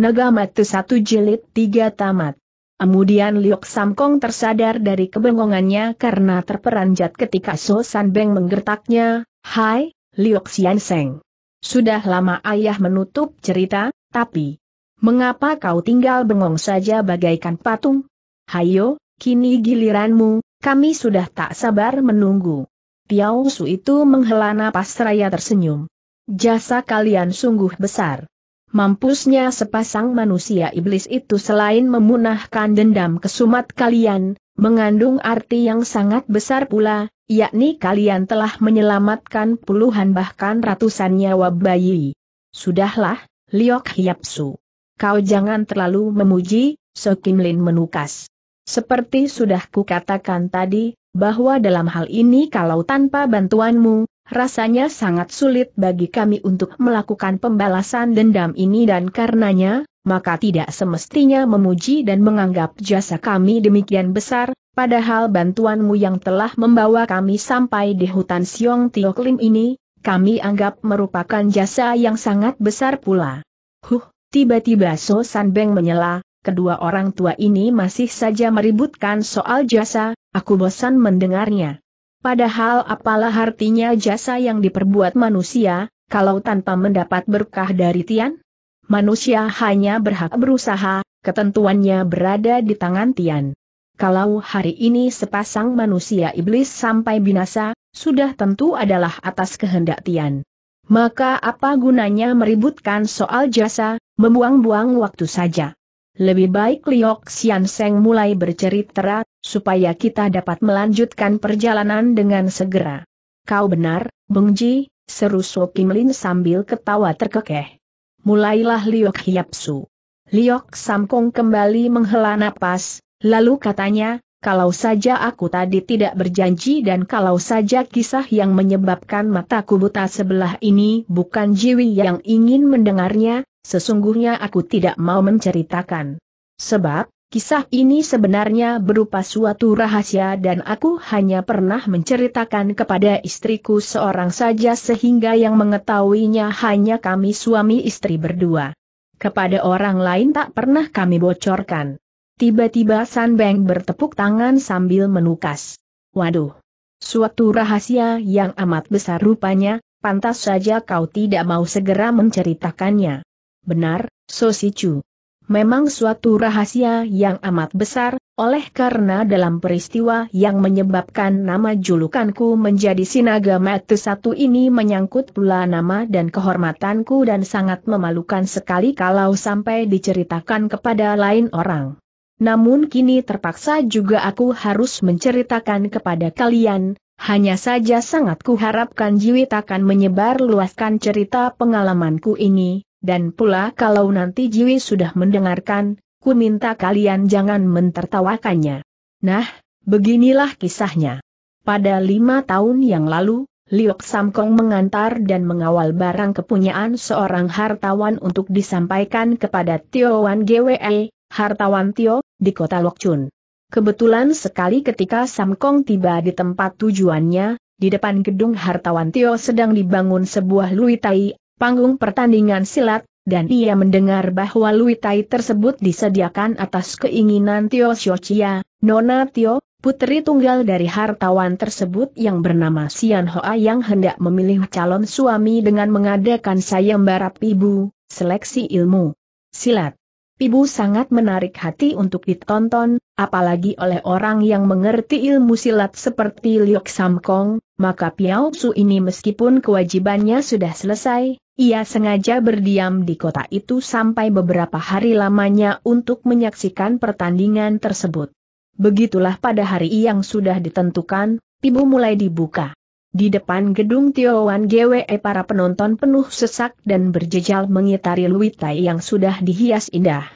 Matu satu jilid tiga tamat. Kemudian Liok Samkong tersadar dari kebengongannya karena terperanjat ketika So San Beng menggertaknya, Hai, Liok Sian Seng. Sudah lama ayah menutup cerita, tapi... Mengapa kau tinggal bengong saja bagaikan patung? Hayo, kini giliranmu, kami sudah tak sabar menunggu. Tiao Su itu menghela napas raya tersenyum. Jasa kalian sungguh besar. Mampusnya sepasang manusia iblis itu selain memunahkan dendam kesumat kalian, mengandung arti yang sangat besar pula, yakni kalian telah menyelamatkan puluhan bahkan ratusan nyawa bayi. Sudahlah, Liok Hiapsu. Kau jangan terlalu memuji, So Kim Lin menukas. Seperti sudah kukatakan tadi, bahwa dalam hal ini kalau tanpa bantuanmu, rasanya sangat sulit bagi kami untuk melakukan pembalasan dendam ini dan karenanya, maka tidak semestinya memuji dan menganggap jasa kami demikian besar, padahal bantuanmu yang telah membawa kami sampai di hutan Siong Klim ini, kami anggap merupakan jasa yang sangat besar pula. Huh, tiba-tiba So San Beng menyela, kedua orang tua ini masih saja meributkan soal jasa, aku bosan mendengarnya. Padahal apalah artinya jasa yang diperbuat manusia, kalau tanpa mendapat berkah dari Tian? Manusia hanya berhak berusaha, ketentuannya berada di tangan Tian. Kalau hari ini sepasang manusia iblis sampai binasa, sudah tentu adalah atas kehendak Tian. Maka apa gunanya meributkan soal jasa, membuang-buang waktu saja. Lebih baik Liok Sian Seng mulai bercerita, supaya kita dapat melanjutkan perjalanan dengan segera. Kau benar, Beng Ji, seru So Kim Lin sambil ketawa terkekeh. Mulailah Liok Hiap Su. Liok Samkong kembali menghela napas, lalu katanya, kalau saja aku tadi tidak berjanji dan kalau saja kisah yang menyebabkan mataku buta sebelah ini bukan Jiwi yang ingin mendengarnya, Sesungguhnya aku tidak mau menceritakan. Sebab, kisah ini sebenarnya berupa suatu rahasia dan aku hanya pernah menceritakan kepada istriku seorang saja sehingga yang mengetahuinya hanya kami suami istri berdua. Kepada orang lain tak pernah kami bocorkan. Tiba-tiba San Beng bertepuk tangan sambil menukas. Waduh! Suatu rahasia yang amat besar rupanya, pantas saja kau tidak mau segera menceritakannya. Benar, Sosicu. Memang suatu rahasia yang amat besar, oleh karena dalam peristiwa yang menyebabkan nama julukanku menjadi Sinaga Matu satu ini menyangkut pula nama dan kehormatanku dan sangat memalukan sekali kalau sampai diceritakan kepada lain orang. Namun kini terpaksa juga aku harus menceritakan kepada kalian, hanya saja sangat kuharapkan Jiwit akan menyebar luaskan cerita pengalamanku ini, dan pula kalau nanti Jiwi sudah mendengarkan, ku minta kalian jangan mentertawakannya. Nah, beginilah kisahnya. Pada lima tahun yang lalu, Liok Samkong mengantar dan mengawal barang kepunyaan seorang hartawan untuk disampaikan kepada Tio Wan GWE, hartawan Tio, di kota Lokchun. Kebetulan sekali ketika Samkong tiba di tempat tujuannya, di depan gedung hartawan Tio sedang dibangun sebuah luitai panggung pertandingan silat, dan ia mendengar bahwa luitai tersebut disediakan atas keinginan Tio Xiochia, Nona Tio, putri tunggal dari hartawan tersebut yang bernama Sian Hoa yang hendak memilih calon suami dengan mengadakan sayembara ibu, seleksi ilmu silat. Pibu sangat menarik hati untuk ditonton, apalagi oleh orang yang mengerti ilmu silat seperti Liok Samkong, maka Piao Su ini meskipun kewajibannya sudah selesai, ia sengaja berdiam di kota itu sampai beberapa hari lamanya untuk menyaksikan pertandingan tersebut. Begitulah pada hari yang sudah ditentukan, Pibu mulai dibuka. Di depan gedung Tiowan GWE para penonton penuh sesak dan berjejal mengitari Luitai yang sudah dihias indah.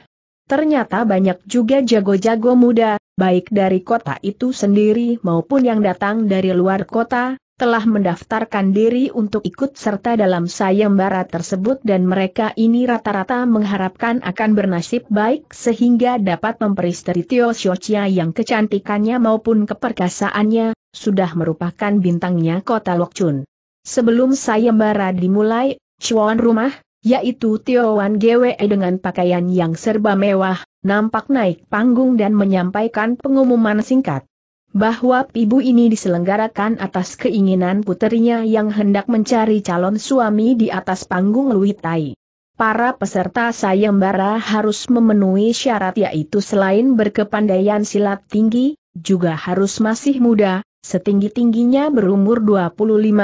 Ternyata banyak juga jago-jago muda, baik dari kota itu sendiri maupun yang datang dari luar kota, telah mendaftarkan diri untuk ikut serta dalam sayembara tersebut dan mereka ini rata-rata mengharapkan akan bernasib baik sehingga dapat memperistri Tio Shochia yang kecantikannya maupun keperkasaannya, sudah merupakan bintangnya kota Lokchun. Sebelum sayembara dimulai, Chuan rumah, yaitu Tio Wan GWE dengan pakaian yang serba mewah, nampak naik panggung dan menyampaikan pengumuman singkat bahwa ibu ini diselenggarakan atas keinginan puterinya yang hendak mencari calon suami di atas panggung Luitai. Para peserta sayembara harus memenuhi syarat yaitu selain berkepandaian silat tinggi, juga harus masih muda, setinggi-tingginya berumur 25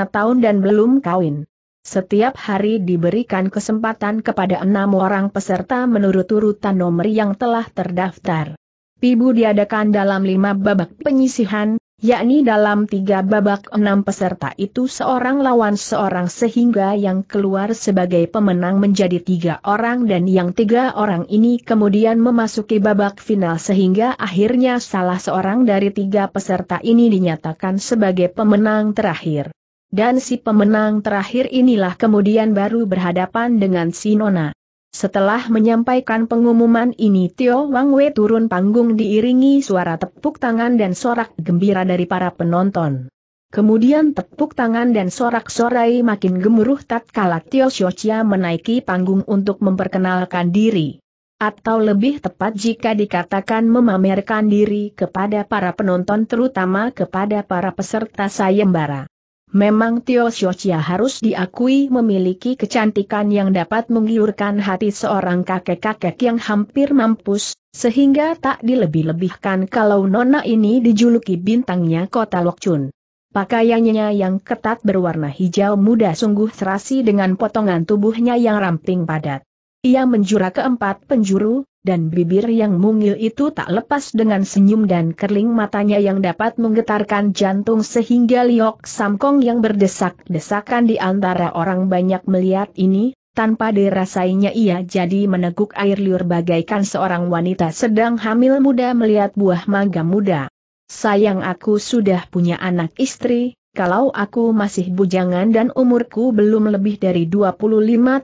tahun dan belum kawin. Setiap hari diberikan kesempatan kepada enam orang peserta menurut urutan nomor yang telah terdaftar. Pibu diadakan dalam lima babak penyisihan, yakni dalam tiga babak enam peserta itu seorang lawan seorang sehingga yang keluar sebagai pemenang menjadi tiga orang dan yang tiga orang ini kemudian memasuki babak final sehingga akhirnya salah seorang dari tiga peserta ini dinyatakan sebagai pemenang terakhir. Dan si pemenang terakhir inilah kemudian baru berhadapan dengan si Nona. Setelah menyampaikan pengumuman ini Tio Wang Wei turun panggung diiringi suara tepuk tangan dan sorak gembira dari para penonton. Kemudian tepuk tangan dan sorak-sorai makin gemuruh tatkala Tio Chia menaiki panggung untuk memperkenalkan diri. Atau lebih tepat jika dikatakan memamerkan diri kepada para penonton terutama kepada para peserta sayembara. Memang Tio Xiaoxia harus diakui memiliki kecantikan yang dapat menggiurkan hati seorang kakek-kakek yang hampir mampus, sehingga tak dilebih-lebihkan kalau nona ini dijuluki bintangnya kota Lokchun. Pakaiannya yang ketat berwarna hijau muda sungguh serasi dengan potongan tubuhnya yang ramping padat. Ia menjura keempat penjuru, dan bibir yang mungil itu tak lepas dengan senyum dan kerling matanya yang dapat menggetarkan jantung sehingga Liok Samkong yang berdesak-desakan di antara orang banyak melihat ini, tanpa dirasainya ia jadi meneguk air liur bagaikan seorang wanita sedang hamil muda melihat buah mangga muda. Sayang aku sudah punya anak istri, kalau aku masih bujangan dan umurku belum lebih dari 25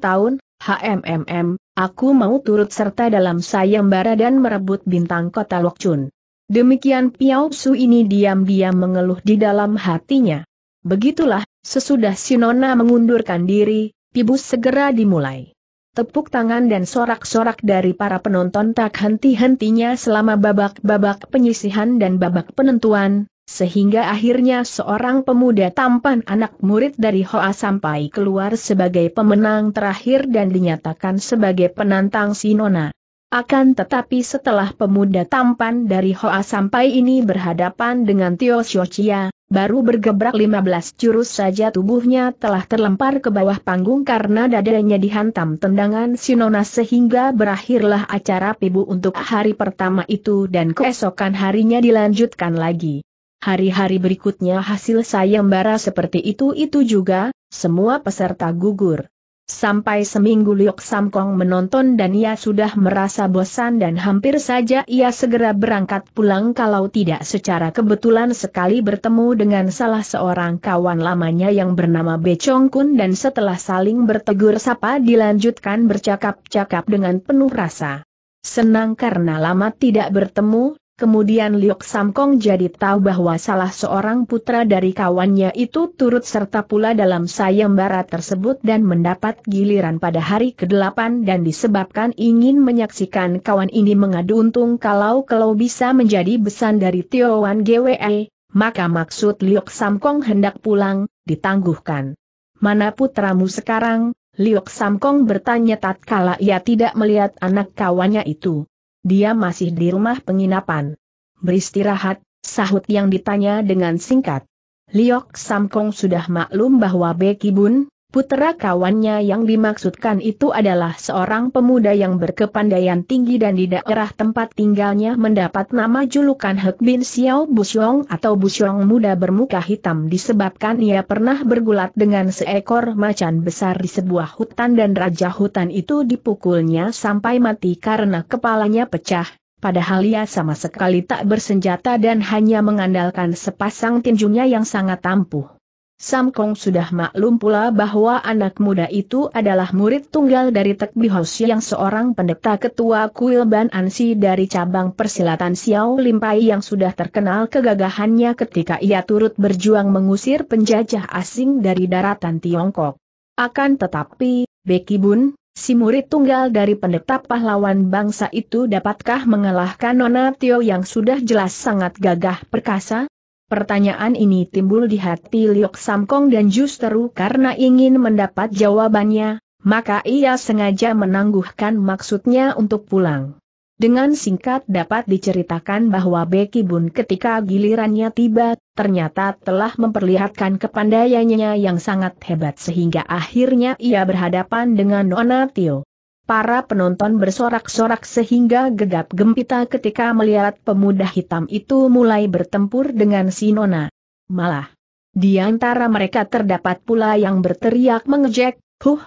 tahun, HMMM, aku mau turut serta dalam sayembara dan merebut bintang kota Lokchun. Demikian Piao Su ini diam-diam mengeluh di dalam hatinya. Begitulah, sesudah Sinona mengundurkan diri, pibus segera dimulai. Tepuk tangan dan sorak-sorak dari para penonton tak henti-hentinya selama babak-babak penyisihan dan babak penentuan, sehingga akhirnya seorang pemuda tampan anak murid dari Hoa sampai keluar sebagai pemenang terakhir dan dinyatakan sebagai penantang Sinona. Akan tetapi setelah pemuda tampan dari Hoa sampai ini berhadapan dengan Tio Xiochia, baru bergebrak 15 jurus saja tubuhnya telah terlempar ke bawah panggung karena dadanya dihantam tendangan Sinona sehingga berakhirlah acara pibu untuk hari pertama itu dan keesokan harinya dilanjutkan lagi. Hari-hari berikutnya hasil sayembara seperti itu-itu juga, semua peserta gugur. Sampai seminggu Liok Samkong menonton dan ia sudah merasa bosan dan hampir saja ia segera berangkat pulang kalau tidak secara kebetulan sekali bertemu dengan salah seorang kawan lamanya yang bernama Becong Kun dan setelah saling bertegur sapa dilanjutkan bercakap-cakap dengan penuh rasa. Senang karena lama tidak bertemu, Kemudian Liok Samkong jadi tahu bahwa salah seorang putra dari kawannya itu turut serta pula dalam sayembara tersebut dan mendapat giliran pada hari ke-8 dan disebabkan ingin menyaksikan kawan ini mengadu untung kalau kalau bisa menjadi besan dari Tiowan GWE, maka maksud Liok Samkong hendak pulang, ditangguhkan. Mana putramu sekarang? Liok Samkong bertanya tatkala ia tidak melihat anak kawannya itu dia masih di rumah penginapan. Beristirahat, sahut yang ditanya dengan singkat. Liok Samkong sudah maklum bahwa Beki Bun, Putera kawannya yang dimaksudkan itu adalah seorang pemuda yang berkepandaian tinggi dan di daerah tempat tinggalnya mendapat nama julukan Hek Bin Xiao Busyong atau Busyong muda bermuka hitam disebabkan ia pernah bergulat dengan seekor macan besar di sebuah hutan dan raja hutan itu dipukulnya sampai mati karena kepalanya pecah. Padahal ia sama sekali tak bersenjata dan hanya mengandalkan sepasang tinjunya yang sangat ampuh. Sam Kong sudah maklum pula bahwa anak muda itu adalah murid tunggal dari Tek Bihoshi yang seorang pendeta ketua kuil Ban Ansi dari cabang persilatan Xiao Limpai yang sudah terkenal kegagahannya ketika ia turut berjuang mengusir penjajah asing dari daratan Tiongkok. Akan tetapi, Becky Bun, si murid tunggal dari pendeta pahlawan bangsa itu dapatkah mengalahkan Nona Tio yang sudah jelas sangat gagah perkasa? Pertanyaan ini timbul di hati Liok Samkong dan justru karena ingin mendapat jawabannya, maka ia sengaja menangguhkan maksudnya untuk pulang. Dengan singkat dapat diceritakan bahwa Beki Bun ketika gilirannya tiba, ternyata telah memperlihatkan kepandaiannya yang sangat hebat sehingga akhirnya ia berhadapan dengan Nona Tio. Para penonton bersorak-sorak sehingga gegap gempita ketika melihat pemuda hitam itu mulai bertempur dengan Sinona. Malah, di antara mereka terdapat pula yang berteriak mengejek, Huh,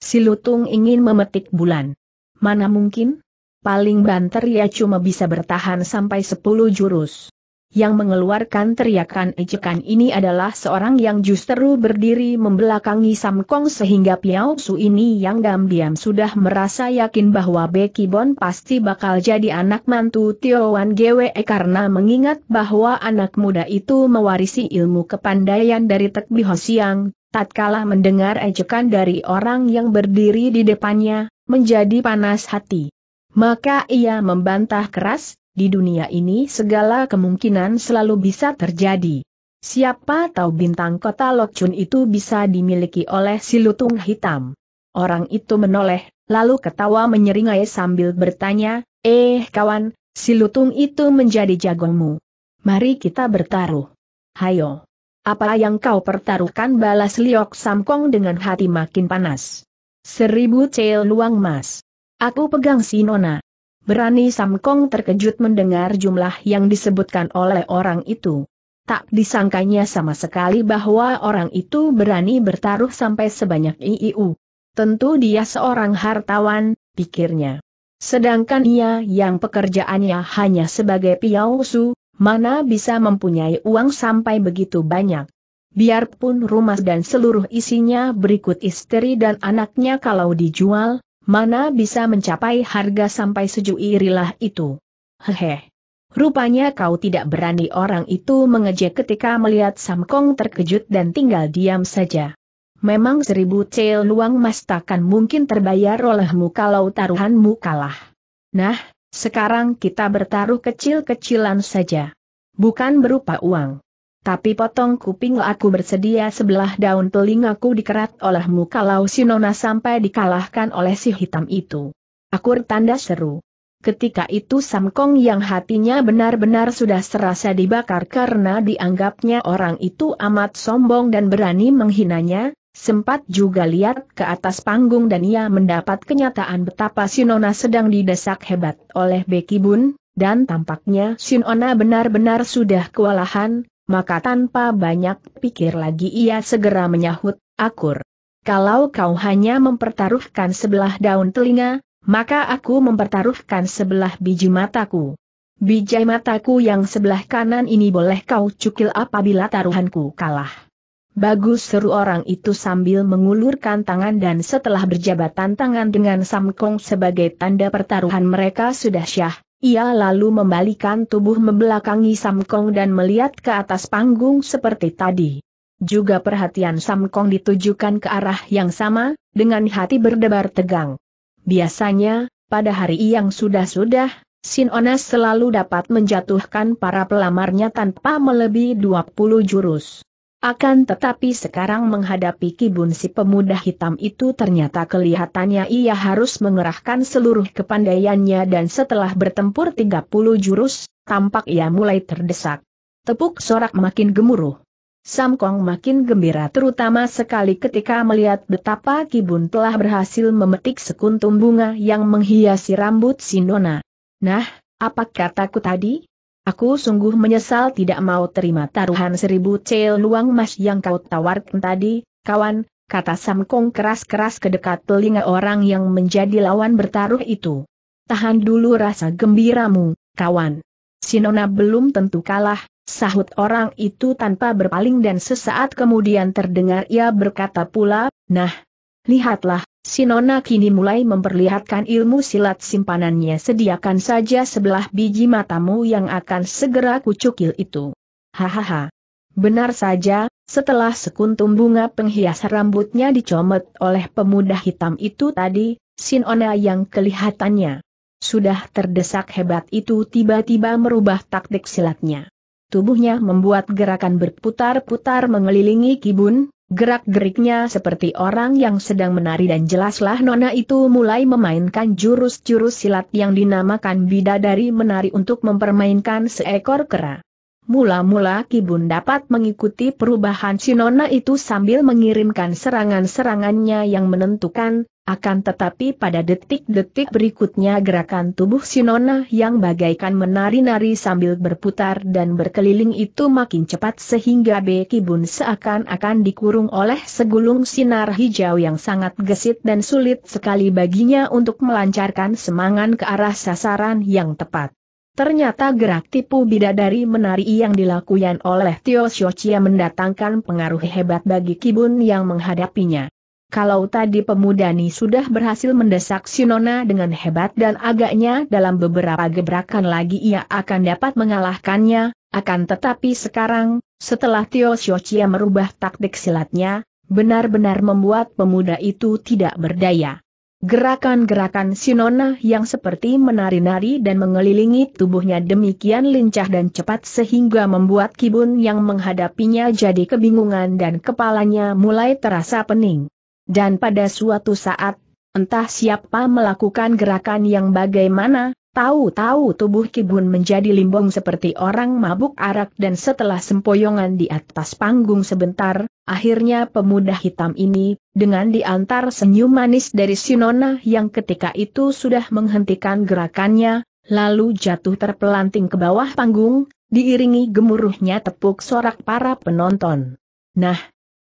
si lutung ingin memetik bulan. Mana mungkin? Paling banter ya cuma bisa bertahan sampai 10 jurus yang mengeluarkan teriakan ejekan ini adalah seorang yang justru berdiri membelakangi Sam Kong sehingga Piao Su ini yang diam-diam sudah merasa yakin bahwa Becky Bon pasti bakal jadi anak mantu Tio Wan Gwe karena mengingat bahwa anak muda itu mewarisi ilmu kepandaian dari Tek Biho Siang, tatkala mendengar ejekan dari orang yang berdiri di depannya, menjadi panas hati. Maka ia membantah keras, di dunia ini segala kemungkinan selalu bisa terjadi. Siapa tahu bintang kota Lokchun itu bisa dimiliki oleh si lutung hitam. Orang itu menoleh, lalu ketawa menyeringai sambil bertanya, Eh kawan, si lutung itu menjadi jagongmu. Mari kita bertaruh. Hayo. Apa yang kau pertaruhkan balas Liok Samkong dengan hati makin panas. Seribu cel luang mas. Aku pegang si Nona. Berani Samkong terkejut mendengar jumlah yang disebutkan oleh orang itu. Tak disangkanya sama sekali bahwa orang itu berani bertaruh sampai sebanyak IIU. Tentu dia seorang hartawan, pikirnya. Sedangkan ia yang pekerjaannya hanya sebagai piausu, mana bisa mempunyai uang sampai begitu banyak. Biarpun rumah dan seluruh isinya berikut istri dan anaknya kalau dijual, mana bisa mencapai harga sampai sejuirilah itu. Hehe. Rupanya kau tidak berani orang itu mengejek ketika melihat Samkong terkejut dan tinggal diam saja. Memang seribu cel luang mas takkan mungkin terbayar olehmu kalau taruhanmu kalah. Nah, sekarang kita bertaruh kecil-kecilan saja. Bukan berupa uang. Tapi potong kuping aku bersedia sebelah daun telingaku dikerat olehmu kalau si Nona sampai dikalahkan oleh si hitam itu. Aku tanda seru. Ketika itu Samkong yang hatinya benar-benar sudah serasa dibakar karena dianggapnya orang itu amat sombong dan berani menghinanya, sempat juga lihat ke atas panggung dan ia mendapat kenyataan betapa Sinona sedang didesak hebat oleh Beki Bun, dan tampaknya Sinona benar-benar sudah kewalahan, maka tanpa banyak pikir lagi ia segera menyahut, akur. Kalau kau hanya mempertaruhkan sebelah daun telinga, maka aku mempertaruhkan sebelah biji mataku. Biji mataku yang sebelah kanan ini boleh kau cukil apabila taruhanku kalah. Bagus seru orang itu sambil mengulurkan tangan dan setelah berjabatan tangan dengan Samkong sebagai tanda pertaruhan mereka sudah syah, ia lalu membalikan tubuh membelakangi Samkong dan melihat ke atas panggung seperti tadi. Juga perhatian Samkong ditujukan ke arah yang sama, dengan hati berdebar tegang. Biasanya, pada hari yang sudah-sudah, Sin Onas selalu dapat menjatuhkan para pelamarnya tanpa melebihi 20 jurus. Akan tetapi sekarang menghadapi kibun si pemuda hitam itu ternyata kelihatannya ia harus mengerahkan seluruh kepandaiannya dan setelah bertempur 30 jurus, tampak ia mulai terdesak. Tepuk sorak makin gemuruh. Samkong makin gembira terutama sekali ketika melihat betapa Kibun telah berhasil memetik sekuntum bunga yang menghiasi rambut Sinona. Nah, apa kataku tadi? Aku sungguh menyesal tidak mau terima taruhan seribu cel luang emas yang kau tawarkan tadi, kawan, kata Sam Kong keras-keras ke dekat telinga orang yang menjadi lawan bertaruh itu. Tahan dulu rasa gembiramu, kawan. Sinona belum tentu kalah, sahut orang itu tanpa berpaling dan sesaat kemudian terdengar ia berkata pula, nah, lihatlah, Sinona kini mulai memperlihatkan ilmu silat simpanannya sediakan saja sebelah biji matamu yang akan segera kucukil itu. Hahaha. Benar saja, setelah sekuntum bunga penghias rambutnya dicomot oleh pemuda hitam itu tadi, Sinona yang kelihatannya sudah terdesak hebat itu tiba-tiba merubah taktik silatnya. Tubuhnya membuat gerakan berputar-putar mengelilingi kibun, Gerak-geriknya seperti orang yang sedang menari dan jelaslah Nona itu mulai memainkan jurus-jurus silat yang dinamakan bidadari menari untuk mempermainkan seekor kera. Mula-mula Kibun dapat mengikuti perubahan si Nona itu sambil mengirimkan serangan-serangannya yang menentukan, akan tetapi pada detik-detik berikutnya gerakan tubuh Sinona yang bagaikan menari-nari sambil berputar dan berkeliling itu makin cepat sehingga Beki Bun seakan-akan dikurung oleh segulung sinar hijau yang sangat gesit dan sulit sekali baginya untuk melancarkan semangan ke arah sasaran yang tepat. Ternyata gerak tipu bidadari menari yang dilakukan oleh Tio Shochia mendatangkan pengaruh hebat bagi Kibun yang menghadapinya. Kalau tadi pemuda ini sudah berhasil mendesak Sinona dengan hebat dan agaknya dalam beberapa gebrakan lagi ia akan dapat mengalahkannya, akan tetapi sekarang, setelah Tio Xiochia merubah taktik silatnya, benar-benar membuat pemuda itu tidak berdaya. Gerakan-gerakan Sinona yang seperti menari-nari dan mengelilingi tubuhnya demikian lincah dan cepat sehingga membuat Kibun yang menghadapinya jadi kebingungan dan kepalanya mulai terasa pening. Dan pada suatu saat, entah siapa melakukan gerakan yang bagaimana, tahu-tahu tubuh Kibun menjadi limbung seperti orang mabuk arak dan setelah sempoyongan di atas panggung sebentar, akhirnya pemuda hitam ini, dengan diantar senyum manis dari Sinona yang ketika itu sudah menghentikan gerakannya, lalu jatuh terpelanting ke bawah panggung, diiringi gemuruhnya tepuk sorak para penonton. Nah,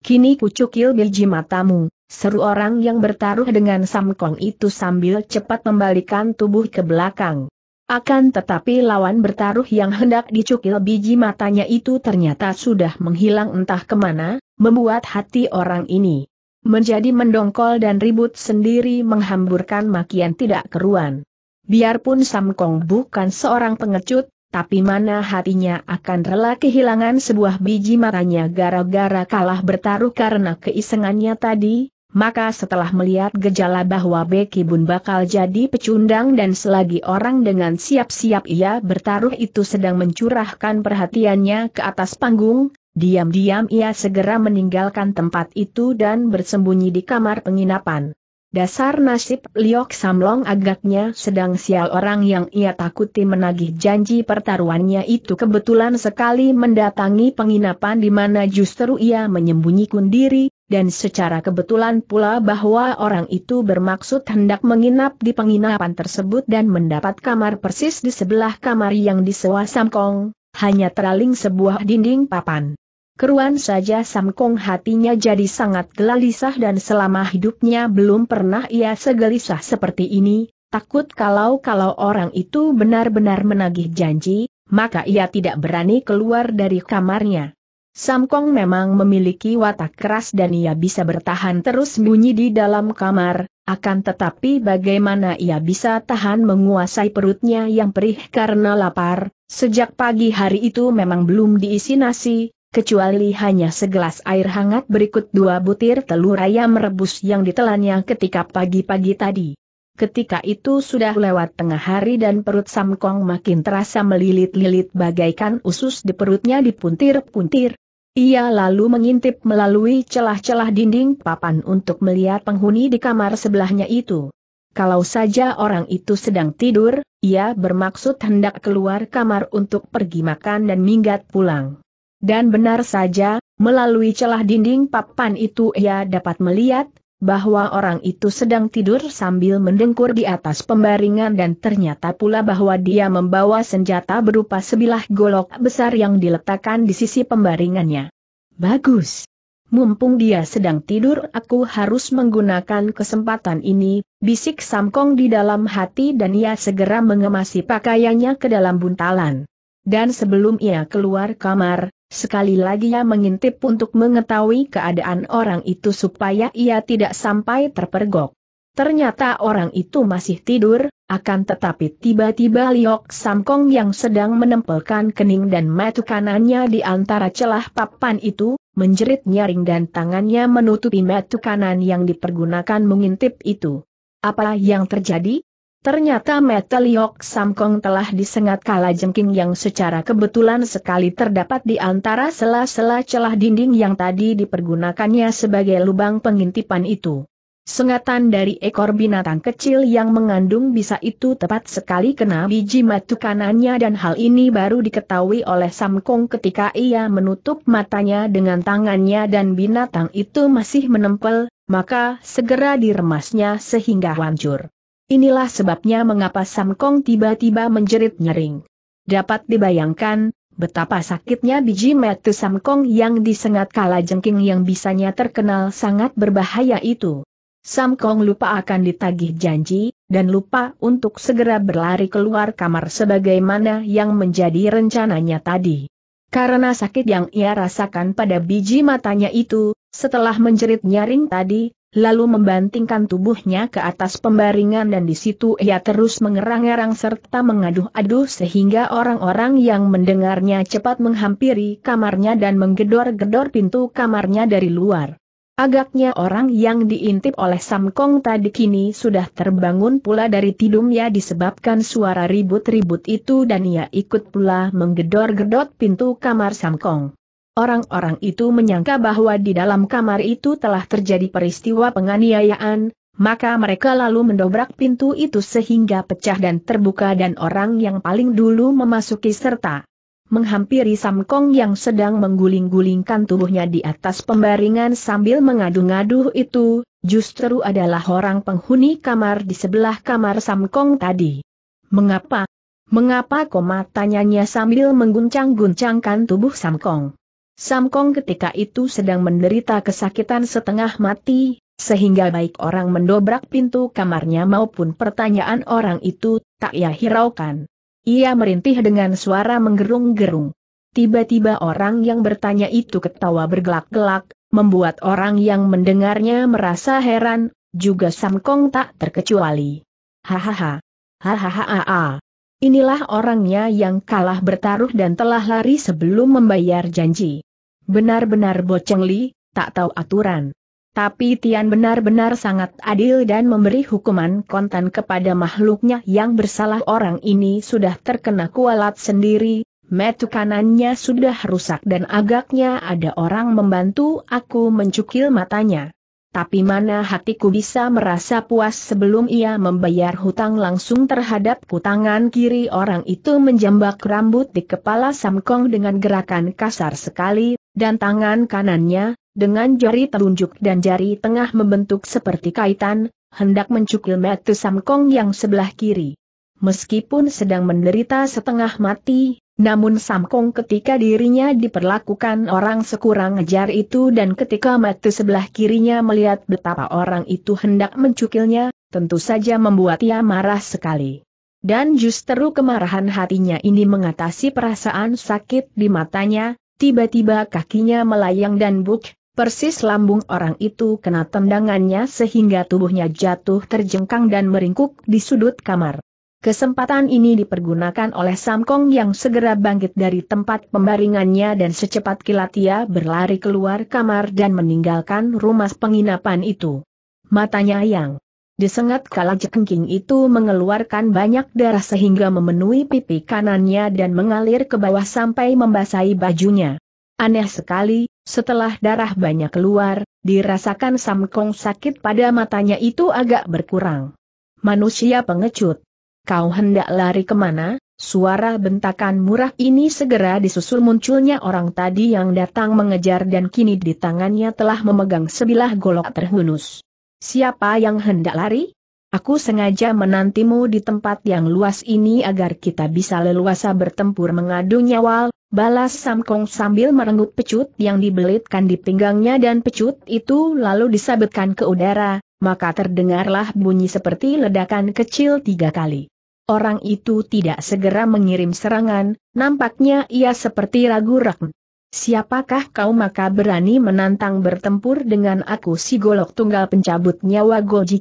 Kini kucukil biji matamu, seru orang yang bertaruh dengan Samkong itu sambil cepat membalikan tubuh ke belakang. Akan tetapi lawan bertaruh yang hendak dicukil biji matanya itu ternyata sudah menghilang entah kemana, membuat hati orang ini menjadi mendongkol dan ribut sendiri menghamburkan makian tidak keruan. Biarpun Samkong bukan seorang pengecut, tapi mana hatinya akan rela kehilangan sebuah biji matanya gara-gara kalah bertaruh karena keisengannya tadi, maka setelah melihat gejala bahwa Beki Bun bakal jadi pecundang dan selagi orang dengan siap-siap ia bertaruh itu sedang mencurahkan perhatiannya ke atas panggung, diam-diam ia segera meninggalkan tempat itu dan bersembunyi di kamar penginapan. Dasar nasib Liok Samlong agaknya sedang sial orang yang ia takuti menagih janji pertaruhannya itu kebetulan sekali mendatangi penginapan di mana justru ia menyembunyikan diri, dan secara kebetulan pula bahwa orang itu bermaksud hendak menginap di penginapan tersebut dan mendapat kamar persis di sebelah kamar yang disewa Samkong, hanya teraling sebuah dinding papan. Keruan saja Samkong hatinya jadi sangat gelisah dan selama hidupnya belum pernah ia segelisah seperti ini, takut kalau-kalau orang itu benar-benar menagih janji, maka ia tidak berani keluar dari kamarnya. Samkong memang memiliki watak keras dan ia bisa bertahan terus bunyi di dalam kamar, akan tetapi bagaimana ia bisa tahan menguasai perutnya yang perih karena lapar, sejak pagi hari itu memang belum diisi nasi, kecuali hanya segelas air hangat berikut dua butir telur ayam merebus yang ditelannya ketika pagi-pagi tadi. Ketika itu sudah lewat tengah hari dan perut Samkong makin terasa melilit-lilit bagaikan usus di perutnya dipuntir-puntir. Ia lalu mengintip melalui celah-celah dinding papan untuk melihat penghuni di kamar sebelahnya itu. Kalau saja orang itu sedang tidur, ia bermaksud hendak keluar kamar untuk pergi makan dan minggat pulang. Dan benar saja, melalui celah dinding papan itu ia dapat melihat, bahwa orang itu sedang tidur sambil mendengkur di atas pembaringan dan ternyata pula bahwa dia membawa senjata berupa sebilah golok besar yang diletakkan di sisi pembaringannya. Bagus. Mumpung dia sedang tidur aku harus menggunakan kesempatan ini, bisik Samkong di dalam hati dan ia segera mengemasi pakaiannya ke dalam buntalan. Dan sebelum ia keluar kamar, Sekali lagi ia mengintip untuk mengetahui keadaan orang itu supaya ia tidak sampai terpergok. Ternyata orang itu masih tidur, akan tetapi tiba-tiba Liok Samkong yang sedang menempelkan kening dan mata kanannya di antara celah papan itu, menjerit nyaring dan tangannya menutupi mata kanan yang dipergunakan mengintip itu. Apa yang terjadi? Ternyata Meteliok Samkong telah disengat kala jengking yang secara kebetulan sekali terdapat di antara sela-sela celah dinding yang tadi dipergunakannya sebagai lubang pengintipan itu. Sengatan dari ekor binatang kecil yang mengandung bisa itu tepat sekali kena biji matu kanannya dan hal ini baru diketahui oleh Samkong ketika ia menutup matanya dengan tangannya dan binatang itu masih menempel, maka segera diremasnya sehingga hancur. Inilah sebabnya mengapa Samkong tiba-tiba menjerit nyering. Dapat dibayangkan, betapa sakitnya biji metu Samkong yang disengat kala jengking yang bisanya terkenal sangat berbahaya itu. Samkong lupa akan ditagih janji, dan lupa untuk segera berlari keluar kamar sebagaimana yang menjadi rencananya tadi. Karena sakit yang ia rasakan pada biji matanya itu, setelah menjerit nyaring tadi, lalu membantingkan tubuhnya ke atas pembaringan dan di situ ia terus mengerang-erang serta mengaduh-aduh sehingga orang-orang yang mendengarnya cepat menghampiri kamarnya dan menggedor-gedor pintu kamarnya dari luar. Agaknya orang yang diintip oleh Samkong tadi kini sudah terbangun pula dari tidumnya disebabkan suara ribut-ribut itu dan ia ikut pula menggedor-gedot pintu kamar Samkong. Orang-orang itu menyangka bahwa di dalam kamar itu telah terjadi peristiwa penganiayaan, maka mereka lalu mendobrak pintu itu sehingga pecah dan terbuka dan orang yang paling dulu memasuki serta menghampiri Sam Kong yang sedang mengguling-gulingkan tubuhnya di atas pembaringan sambil mengadu-ngadu itu, justru adalah orang penghuni kamar di sebelah kamar Sam Kong tadi. Mengapa? Mengapa koma tanyanya sambil mengguncang-guncangkan tubuh Sam Kong. Samkong ketika itu sedang menderita kesakitan setengah mati, sehingga baik orang mendobrak pintu kamarnya maupun pertanyaan orang itu, tak ia hiraukan. Ia merintih dengan suara menggerung-gerung. Tiba-tiba orang yang bertanya itu ketawa bergelak-gelak, membuat orang yang mendengarnya merasa heran, juga Samkong tak terkecuali. Hahaha. Hahaha. Inilah orangnya yang kalah bertaruh dan telah lari sebelum membayar janji. Benar-benar boceng Li, tak tahu aturan. Tapi Tian benar-benar sangat adil dan memberi hukuman kontan kepada makhluknya yang bersalah orang ini sudah terkena kualat sendiri, metu kanannya sudah rusak dan agaknya ada orang membantu aku mencukil matanya tapi mana hatiku bisa merasa puas sebelum ia membayar hutang langsung terhadap kutangan kiri orang itu menjambak rambut di kepala Samkong dengan gerakan kasar sekali, dan tangan kanannya, dengan jari telunjuk dan jari tengah membentuk seperti kaitan, hendak mencukil metu Samkong yang sebelah kiri. Meskipun sedang menderita setengah mati, namun Samkong ketika dirinya diperlakukan orang sekurang ajar itu dan ketika mata sebelah kirinya melihat betapa orang itu hendak mencukilnya, tentu saja membuat ia marah sekali. Dan justru kemarahan hatinya ini mengatasi perasaan sakit di matanya, tiba-tiba kakinya melayang dan buk, persis lambung orang itu kena tendangannya sehingga tubuhnya jatuh terjengkang dan meringkuk di sudut kamar. Kesempatan ini dipergunakan oleh Samkong yang segera bangkit dari tempat pembaringannya dan secepat kilat ia berlari keluar kamar dan meninggalkan rumah penginapan itu. Matanya yang disengat kala jengking itu mengeluarkan banyak darah sehingga memenuhi pipi kanannya dan mengalir ke bawah sampai membasahi bajunya. Aneh sekali, setelah darah banyak keluar, dirasakan Samkong sakit pada matanya itu agak berkurang. Manusia pengecut kau hendak lari kemana? Suara bentakan murah ini segera disusul munculnya orang tadi yang datang mengejar dan kini di tangannya telah memegang sebilah golok terhunus. Siapa yang hendak lari? Aku sengaja menantimu di tempat yang luas ini agar kita bisa leluasa bertempur mengadu nyawa, balas Samkong sambil merenggut pecut yang dibelitkan di pinggangnya dan pecut itu lalu disabetkan ke udara, maka terdengarlah bunyi seperti ledakan kecil tiga kali. Orang itu tidak segera mengirim serangan, nampaknya ia seperti ragu-ragu. Siapakah kau maka berani menantang bertempur dengan aku si golok tunggal pencabut nyawa Goji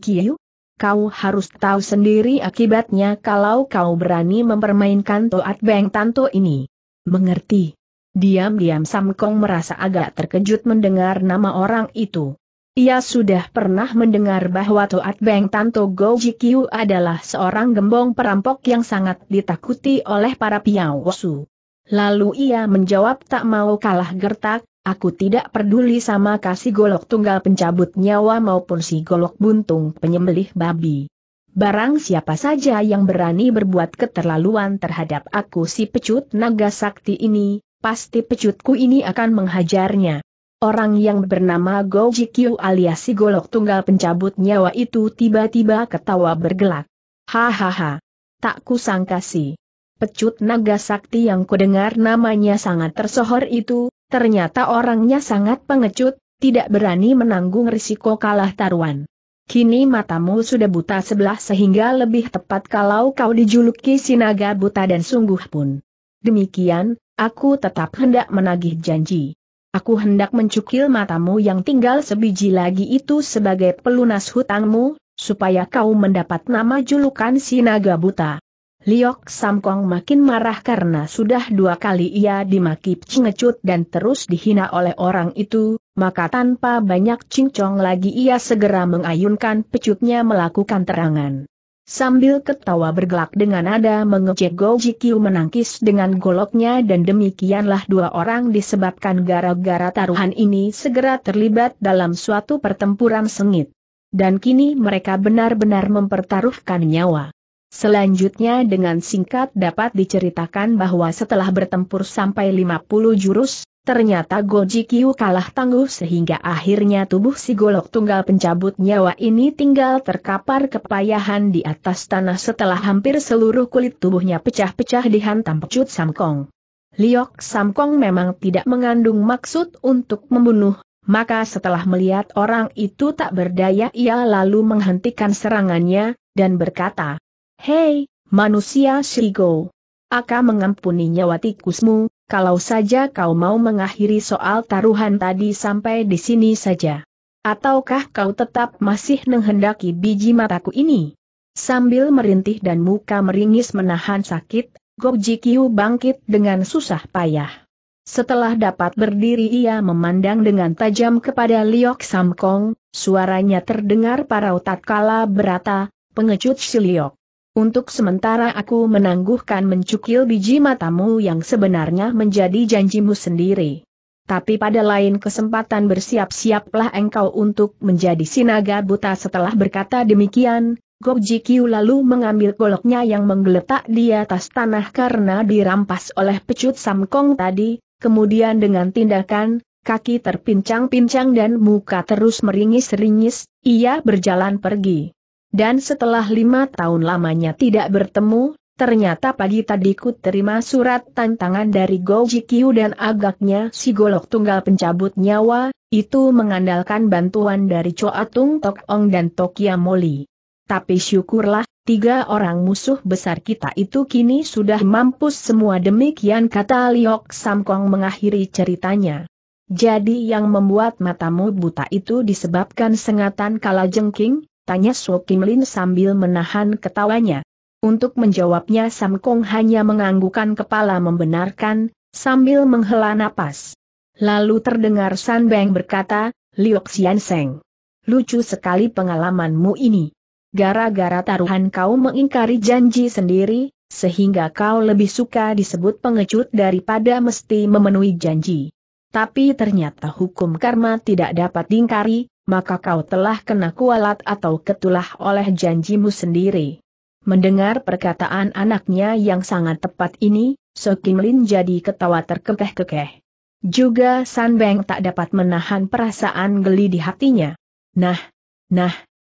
Kau harus tahu sendiri akibatnya kalau kau berani mempermainkan Toat Beng Tanto ini. Mengerti? Diam-diam Samkong merasa agak terkejut mendengar nama orang itu. Ia sudah pernah mendengar bahwa Toat Beng Tanto Gojikiu Kyu adalah seorang gembong perampok yang sangat ditakuti oleh para piawosu. Lalu ia menjawab tak mau kalah gertak, aku tidak peduli sama kasih golok tunggal pencabut nyawa maupun si golok buntung penyembelih babi. Barang siapa saja yang berani berbuat keterlaluan terhadap aku si pecut naga sakti ini, pasti pecutku ini akan menghajarnya. Orang yang bernama Go Jikyu alias si golok tunggal pencabut nyawa itu tiba-tiba ketawa bergelak. Hahaha. Tak kusangka sih. Pecut naga sakti yang kudengar namanya sangat tersohor itu, ternyata orangnya sangat pengecut, tidak berani menanggung risiko kalah taruhan. Kini matamu sudah buta sebelah sehingga lebih tepat kalau kau dijuluki sinaga buta dan sungguh pun. Demikian, aku tetap hendak menagih janji. Aku hendak mencukil matamu yang tinggal sebiji lagi itu sebagai pelunas hutangmu, supaya kau mendapat nama julukan si buta. Liok Samkong makin marah karena sudah dua kali ia dimaki cengecut dan terus dihina oleh orang itu, maka tanpa banyak cincong lagi ia segera mengayunkan pecutnya melakukan terangan. Sambil ketawa bergelak dengan nada mengejek, Go Jikyu menangkis dengan goloknya dan demikianlah dua orang disebabkan gara-gara taruhan ini segera terlibat dalam suatu pertempuran sengit. Dan kini mereka benar-benar mempertaruhkan nyawa. Selanjutnya dengan singkat dapat diceritakan bahwa setelah bertempur sampai 50 jurus, Ternyata Goji Kyu kalah tangguh sehingga akhirnya tubuh si golok tunggal pencabut nyawa ini tinggal terkapar kepayahan di atas tanah setelah hampir seluruh kulit tubuhnya pecah-pecah dihantam pecut Samkong. Liok Samkong memang tidak mengandung maksud untuk membunuh, maka setelah melihat orang itu tak berdaya ia lalu menghentikan serangannya, dan berkata, Hei, manusia Shigo! Akan mengampuni nyawa tikusmu, kalau saja kau mau mengakhiri soal taruhan tadi sampai di sini saja. Ataukah kau tetap masih menghendaki biji mataku ini? Sambil merintih dan muka meringis menahan sakit, Goji Kyu bangkit dengan susah payah. Setelah dapat berdiri ia memandang dengan tajam kepada Liok Samkong, suaranya terdengar parau tatkala berata, pengecut si Liok. Untuk sementara aku menangguhkan mencukil biji matamu yang sebenarnya menjadi janjimu sendiri. Tapi pada lain kesempatan bersiap-siaplah engkau untuk menjadi sinaga buta setelah berkata demikian, Gok Kyu lalu mengambil goloknya yang menggeletak di atas tanah karena dirampas oleh pecut Samkong tadi, kemudian dengan tindakan, kaki terpincang-pincang dan muka terus meringis-ringis, ia berjalan pergi. Dan setelah lima tahun lamanya tidak bertemu, ternyata pagi tadi ku terima surat tantangan dari Goji Kyu dan agaknya si golok tunggal pencabut nyawa, itu mengandalkan bantuan dari Choa Tung Tok Ong dan Tokia Moli. Tapi syukurlah, tiga orang musuh besar kita itu kini sudah mampus semua demikian kata Liok Samkong mengakhiri ceritanya. Jadi yang membuat matamu buta itu disebabkan sengatan kala jengking, Tanya Su Kim Lin sambil menahan ketawanya. Untuk menjawabnya Sam Kong hanya menganggukan kepala membenarkan, sambil menghela napas. Lalu terdengar San Beng berkata, Liu Xian Seng. Lucu sekali pengalamanmu ini. Gara-gara taruhan kau mengingkari janji sendiri, sehingga kau lebih suka disebut pengecut daripada mesti memenuhi janji. Tapi ternyata hukum karma tidak dapat diingkari, maka kau telah kena kualat atau ketulah oleh janjimu sendiri. Mendengar perkataan anaknya yang sangat tepat ini, Sokim Lin jadi ketawa terkekeh-kekeh. Juga San Beng tak dapat menahan perasaan geli di hatinya. Nah, nah,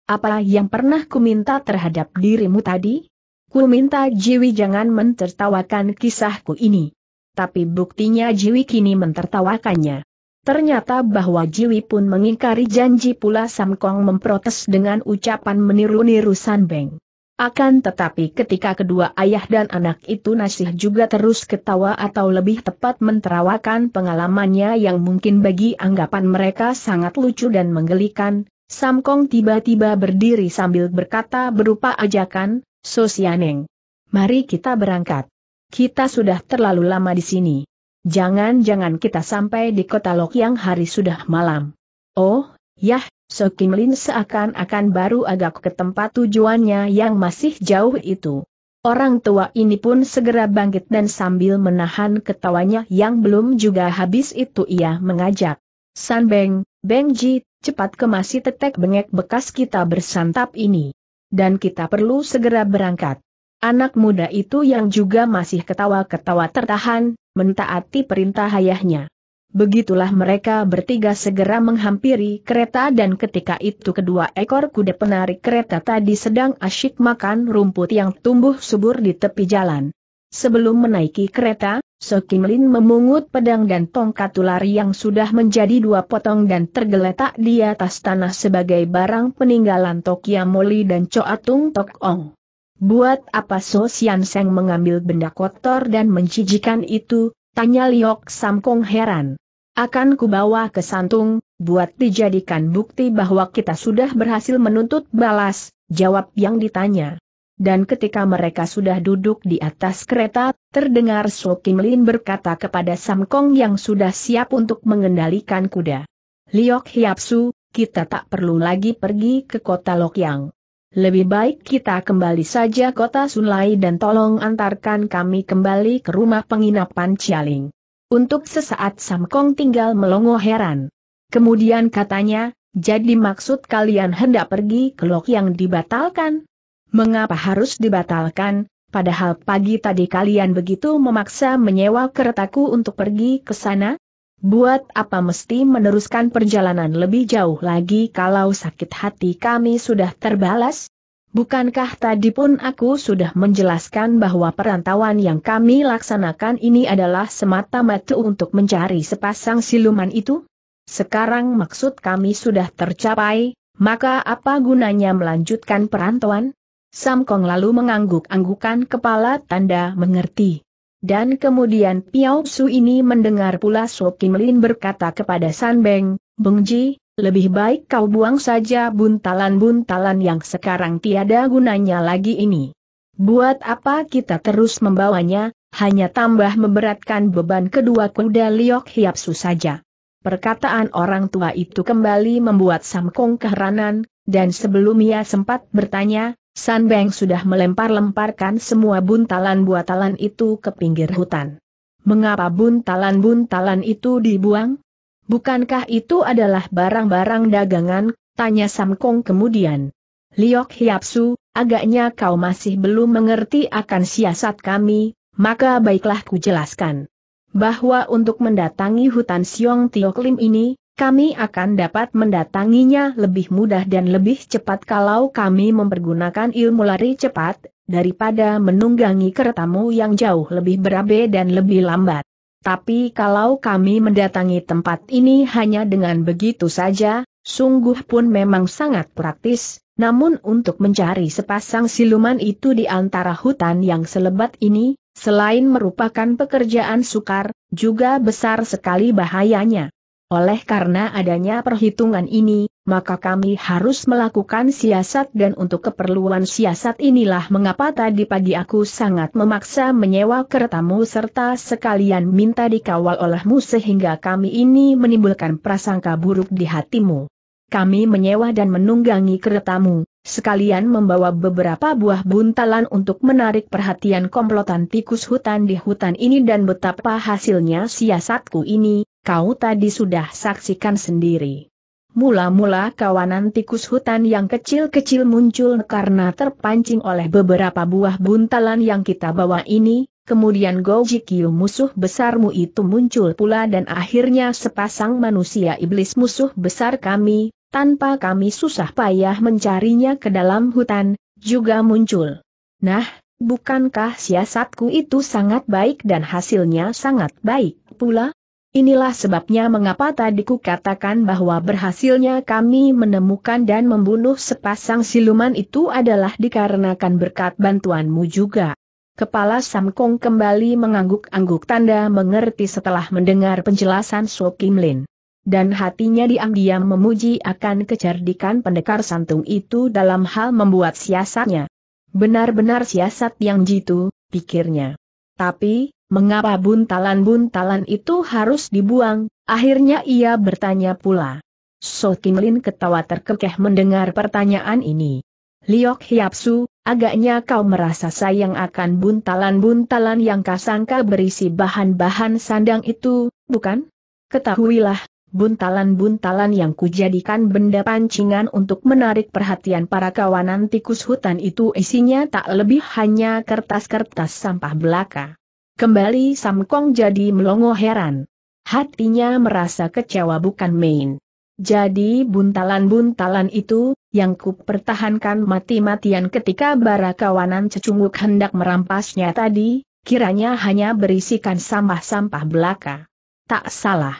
apa yang pernah kuminta terhadap dirimu tadi? Ku Jiwi jangan mentertawakan kisahku ini. Tapi buktinya Jiwi kini mentertawakannya. Ternyata bahwa Jiwi pun mengingkari janji pula Samkong memprotes dengan ucapan meniru-niru Sanbeng. Akan tetapi ketika kedua ayah dan anak itu nasih juga terus ketawa atau lebih tepat menterawakan pengalamannya yang mungkin bagi anggapan mereka sangat lucu dan menggelikan, Samkong tiba-tiba berdiri sambil berkata berupa ajakan, Sosianeng. Mari kita berangkat. Kita sudah terlalu lama di sini. Jangan-jangan kita sampai di kota Lok yang hari sudah malam. Oh, yah, So Kim Lin seakan-akan baru agak ke tempat tujuannya yang masih jauh itu. Orang tua ini pun segera bangkit dan sambil menahan ketawanya yang belum juga habis itu ia mengajak. San Beng, Beng Ji, cepat kemasi tetek bengek bekas kita bersantap ini. Dan kita perlu segera berangkat. Anak muda itu yang juga masih ketawa-ketawa tertahan, mentaati perintah ayahnya. Begitulah mereka bertiga segera menghampiri kereta dan ketika itu kedua ekor kuda penarik kereta tadi sedang asyik makan rumput yang tumbuh subur di tepi jalan. Sebelum menaiki kereta, So Kim Lin memungut pedang dan tongkat ular yang sudah menjadi dua potong dan tergeletak di atas tanah sebagai barang peninggalan Tokia Moli dan Tung Tok Ong. Buat apa So Sian Seng mengambil benda kotor dan menjijikan itu, tanya Liok Samkong heran. Akan kubawa ke Santung, buat dijadikan bukti bahwa kita sudah berhasil menuntut balas, jawab yang ditanya. Dan ketika mereka sudah duduk di atas kereta, terdengar So Kim Lin berkata kepada Samkong yang sudah siap untuk mengendalikan kuda. Liok Hiapsu, kita tak perlu lagi pergi ke kota Lokyang. Lebih baik kita kembali saja kota Sunlai dan tolong antarkan kami kembali ke rumah penginapan Cialing. Untuk sesaat Samkong tinggal melongo heran. Kemudian katanya, jadi maksud kalian hendak pergi ke lok yang dibatalkan? Mengapa harus dibatalkan, padahal pagi tadi kalian begitu memaksa menyewa keretaku untuk pergi ke sana? Buat apa mesti meneruskan perjalanan lebih jauh lagi kalau sakit hati kami sudah terbalas? Bukankah tadi pun aku sudah menjelaskan bahwa perantauan yang kami laksanakan ini adalah semata-mata untuk mencari sepasang siluman itu? Sekarang maksud kami sudah tercapai, maka apa gunanya melanjutkan perantauan? Samkong lalu mengangguk-anggukan kepala tanda mengerti. Dan kemudian Piao Su ini mendengar pula So Kim Lin berkata kepada San Beng, Beng Ji, lebih baik kau buang saja buntalan-buntalan yang sekarang tiada gunanya lagi ini. Buat apa kita terus membawanya, hanya tambah memberatkan beban kedua kuda Liok Hiap Su saja. Perkataan orang tua itu kembali membuat Sam Kong keheranan, dan sebelum ia sempat bertanya, San Beng sudah melempar-lemparkan semua buntalan buatalan itu ke pinggir hutan. Mengapa buntalan-buntalan itu dibuang? Bukankah itu adalah barang-barang dagangan? Tanya Sam Kong kemudian. Liok Hiapsu, agaknya kau masih belum mengerti akan siasat kami, maka baiklah ku jelaskan. Bahwa untuk mendatangi hutan Siong Klim ini, kami akan dapat mendatanginya lebih mudah dan lebih cepat kalau kami mempergunakan ilmu lari cepat, daripada menunggangi keretamu yang jauh lebih berabe dan lebih lambat. Tapi kalau kami mendatangi tempat ini hanya dengan begitu saja, sungguh pun memang sangat praktis, namun untuk mencari sepasang siluman itu di antara hutan yang selebat ini, selain merupakan pekerjaan sukar, juga besar sekali bahayanya. Oleh karena adanya perhitungan ini, maka kami harus melakukan siasat dan untuk keperluan siasat inilah mengapa tadi pagi aku sangat memaksa menyewa keretamu serta sekalian minta dikawal olehmu sehingga kami ini menimbulkan prasangka buruk di hatimu. Kami menyewa dan menunggangi keretamu, sekalian membawa beberapa buah buntalan untuk menarik perhatian komplotan tikus hutan di hutan ini dan betapa hasilnya siasatku ini, Kau tadi sudah saksikan sendiri. Mula-mula kawanan tikus hutan yang kecil-kecil muncul karena terpancing oleh beberapa buah buntalan yang kita bawa ini, kemudian Gojikyu musuh besarmu itu muncul pula dan akhirnya sepasang manusia iblis musuh besar kami, tanpa kami susah payah mencarinya ke dalam hutan, juga muncul. Nah, bukankah siasatku itu sangat baik dan hasilnya sangat baik pula? Inilah sebabnya mengapa tadi ku katakan bahwa berhasilnya kami menemukan dan membunuh sepasang siluman itu adalah dikarenakan berkat bantuanmu juga. Kepala Samkong kembali mengangguk-angguk tanda mengerti setelah mendengar penjelasan So Kim Lin. Dan hatinya diam-diam memuji akan kecerdikan pendekar santung itu dalam hal membuat siasatnya. Benar-benar siasat yang jitu, pikirnya. Tapi, mengapa buntalan-buntalan itu harus dibuang, akhirnya ia bertanya pula. So Kim Lin ketawa terkekeh mendengar pertanyaan ini. Liok Hiapsu, agaknya kau merasa sayang akan buntalan-buntalan yang kasangka berisi bahan-bahan sandang itu, bukan? Ketahuilah, buntalan-buntalan yang kujadikan benda pancingan untuk menarik perhatian para kawanan tikus hutan itu isinya tak lebih hanya kertas-kertas sampah belaka. Kembali Sam Kong jadi melongo heran. Hatinya merasa kecewa bukan main. Jadi buntalan-buntalan itu, yang kupertahankan mati-matian ketika bara kawanan cecunguk hendak merampasnya tadi, kiranya hanya berisikan sampah-sampah belaka. Tak salah.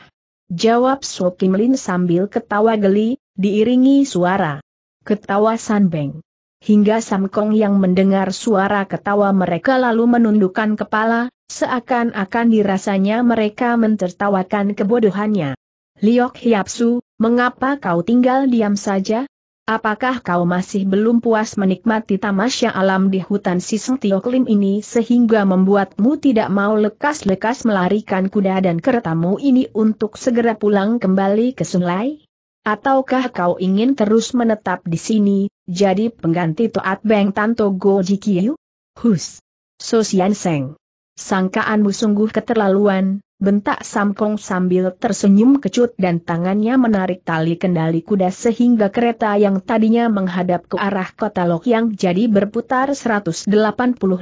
Jawab So Kim Lin sambil ketawa geli, diiringi suara. Ketawa Sanbeng hingga Samkong yang mendengar suara ketawa mereka lalu menundukkan kepala, seakan-akan dirasanya mereka mentertawakan kebodohannya. Liok Hiapsu, mengapa kau tinggal diam saja? Apakah kau masih belum puas menikmati tamasya alam di hutan Siseng Tioklim ini sehingga membuatmu tidak mau lekas-lekas melarikan kuda dan keretamu ini untuk segera pulang kembali ke sungai? Ataukah kau ingin terus menetap di sini, jadi pengganti Toat Beng Tanto Go Jikyu? Hus. Sosian Seng. Sangkaanmu sungguh keterlaluan, bentak Samkong sambil tersenyum kecut dan tangannya menarik tali kendali kuda sehingga kereta yang tadinya menghadap ke arah kota Lok yang jadi berputar 180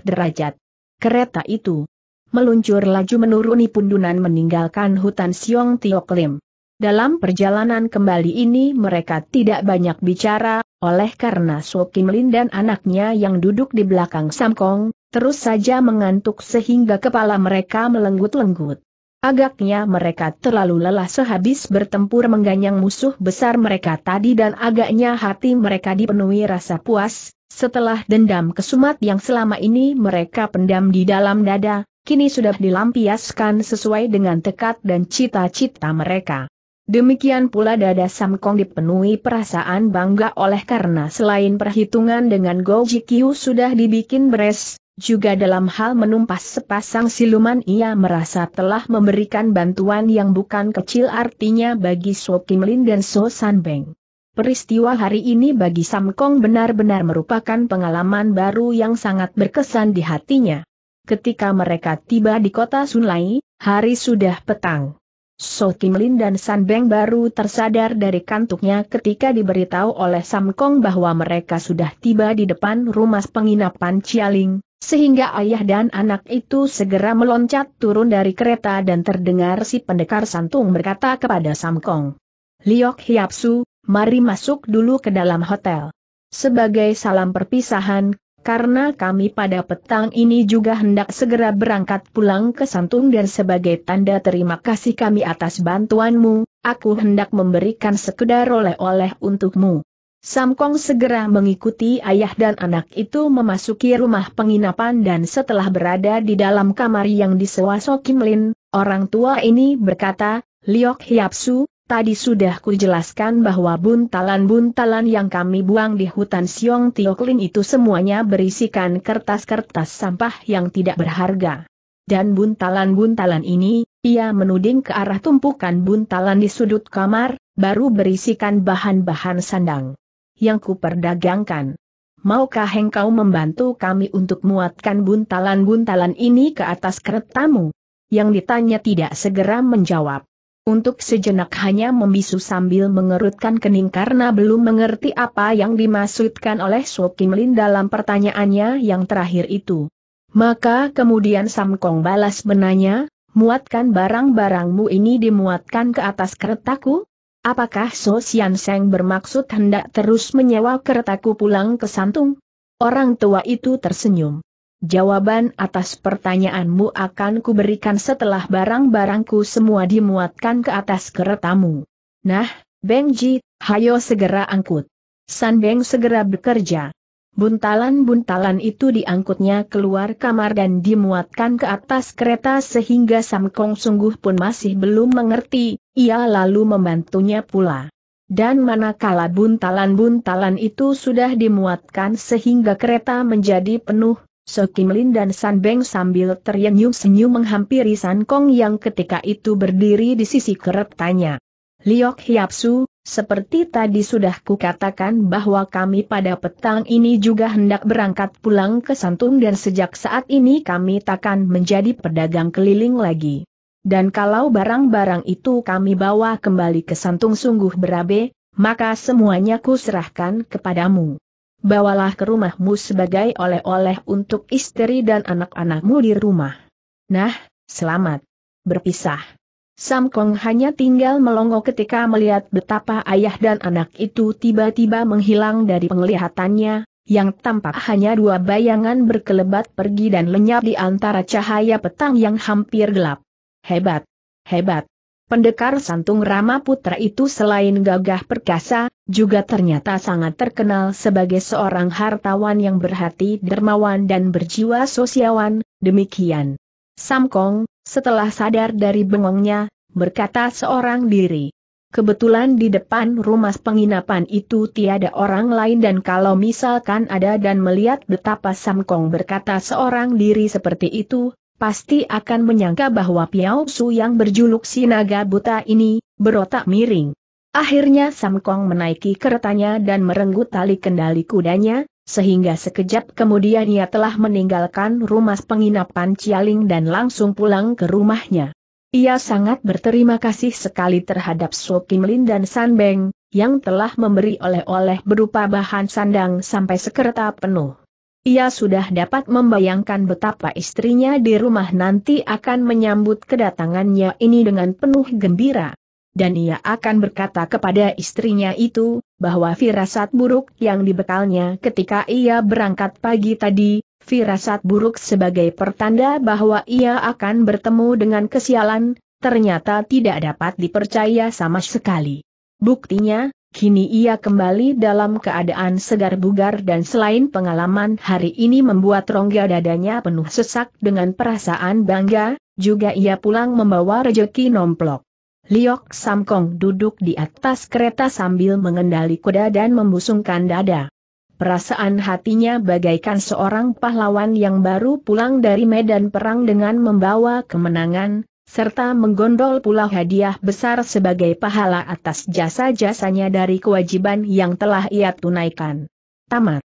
derajat. Kereta itu meluncur laju menuruni pundunan meninggalkan hutan Siong Tio Klim. Dalam perjalanan kembali ini mereka tidak banyak bicara, oleh karena Sokim Lin dan anaknya yang duduk di belakang Samkong, terus saja mengantuk sehingga kepala mereka melenggut-lenggut. Agaknya mereka terlalu lelah sehabis bertempur mengganyang musuh besar mereka tadi dan agaknya hati mereka dipenuhi rasa puas, setelah dendam kesumat yang selama ini mereka pendam di dalam dada, kini sudah dilampiaskan sesuai dengan tekad dan cita-cita mereka. Demikian pula dada Sam Kong dipenuhi perasaan bangga oleh karena selain perhitungan dengan Goji Jikyu sudah dibikin beres, juga dalam hal menumpas sepasang siluman ia merasa telah memberikan bantuan yang bukan kecil artinya bagi So Kim Lin dan So San Beng. Peristiwa hari ini bagi Sam Kong benar-benar merupakan pengalaman baru yang sangat berkesan di hatinya. Ketika mereka tiba di kota Sunlai, hari sudah petang. So Kim Lin dan San Beng baru tersadar dari kantuknya ketika diberitahu oleh Sam Kong bahwa mereka sudah tiba di depan rumah penginapan Cialing, sehingga ayah dan anak itu segera meloncat turun dari kereta dan terdengar si pendekar santung berkata kepada Sam Kong. Liok Hiap Su, mari masuk dulu ke dalam hotel. Sebagai salam perpisahan, karena kami pada petang ini juga hendak segera berangkat pulang ke Santung dan sebagai tanda terima kasih kami atas bantuanmu, aku hendak memberikan sekedar oleh-oleh untukmu. Samkong segera mengikuti ayah dan anak itu memasuki rumah penginapan dan setelah berada di dalam kamar yang disewa Sokimlin, orang tua ini berkata, Liok Hiapsu, Tadi sudah kujelaskan bahwa buntalan-buntalan yang kami buang di hutan Siong Tioklin itu semuanya berisikan kertas-kertas sampah yang tidak berharga. Dan buntalan-buntalan ini, ia menuding ke arah tumpukan buntalan di sudut kamar, baru berisikan bahan-bahan sandang yang kuperdagangkan. Maukah engkau membantu kami untuk muatkan buntalan-buntalan ini ke atas keretamu? Yang ditanya tidak segera menjawab untuk sejenak hanya membisu sambil mengerutkan kening karena belum mengerti apa yang dimaksudkan oleh Su Kim Lin dalam pertanyaannya yang terakhir itu. Maka kemudian Sam Kong balas menanya, muatkan barang-barangmu ini dimuatkan ke atas keretaku? Apakah So Sian Seng bermaksud hendak terus menyewa keretaku pulang ke Santung? Orang tua itu tersenyum. Jawaban atas pertanyaanmu akan kuberikan setelah barang-barangku semua dimuatkan ke atas keretamu. Nah, Bengji, hayo segera angkut. San Beng segera bekerja. Buntalan-buntalan itu diangkutnya keluar kamar dan dimuatkan ke atas kereta sehingga Sam Kong sungguh pun masih belum mengerti, ia lalu membantunya pula. Dan manakala buntalan-buntalan itu sudah dimuatkan sehingga kereta menjadi penuh, So Kim Lin dan San Beng sambil terenyuh senyum menghampiri San Kong yang ketika itu berdiri di sisi keretanya. Liok Hiap Su, seperti tadi sudah kukatakan bahwa kami pada petang ini juga hendak berangkat pulang ke Santung dan sejak saat ini kami takkan menjadi pedagang keliling lagi. Dan kalau barang-barang itu kami bawa kembali ke Santung sungguh berabe, maka semuanya kuserahkan kepadamu bawalah ke rumahmu sebagai oleh-oleh untuk istri dan anak-anakmu di rumah. Nah, selamat. Berpisah. Sam Kong hanya tinggal melongo ketika melihat betapa ayah dan anak itu tiba-tiba menghilang dari penglihatannya, yang tampak hanya dua bayangan berkelebat pergi dan lenyap di antara cahaya petang yang hampir gelap. Hebat! Hebat! Pendekar Santung Rama Putra itu selain gagah perkasa, juga ternyata sangat terkenal sebagai seorang hartawan yang berhati dermawan dan berjiwa sosiawan, demikian. Samkong, setelah sadar dari bengongnya, berkata seorang diri. Kebetulan di depan rumah penginapan itu tiada orang lain dan kalau misalkan ada dan melihat betapa Samkong berkata seorang diri seperti itu, pasti akan menyangka bahwa Piao Su yang berjuluk si naga buta ini, berotak miring. Akhirnya Sam Kong menaiki keretanya dan merenggut tali kendali kudanya, sehingga sekejap kemudian ia telah meninggalkan rumah penginapan Cialing dan langsung pulang ke rumahnya. Ia sangat berterima kasih sekali terhadap So Kim Lin dan San Beng, yang telah memberi oleh-oleh berupa bahan sandang sampai sekereta penuh. Ia sudah dapat membayangkan betapa istrinya di rumah nanti akan menyambut kedatangannya ini dengan penuh gembira. Dan ia akan berkata kepada istrinya itu, bahwa firasat buruk yang dibekalnya ketika ia berangkat pagi tadi, firasat buruk sebagai pertanda bahwa ia akan bertemu dengan kesialan, ternyata tidak dapat dipercaya sama sekali. Buktinya, Kini ia kembali dalam keadaan segar bugar dan selain pengalaman hari ini membuat rongga dadanya penuh sesak dengan perasaan bangga, juga ia pulang membawa rejeki nomplok. Liok Samkong duduk di atas kereta sambil mengendali kuda dan membusungkan dada. Perasaan hatinya bagaikan seorang pahlawan yang baru pulang dari medan perang dengan membawa kemenangan, serta menggondol pula hadiah besar sebagai pahala atas jasa-jasanya dari kewajiban yang telah ia tunaikan. Tamat.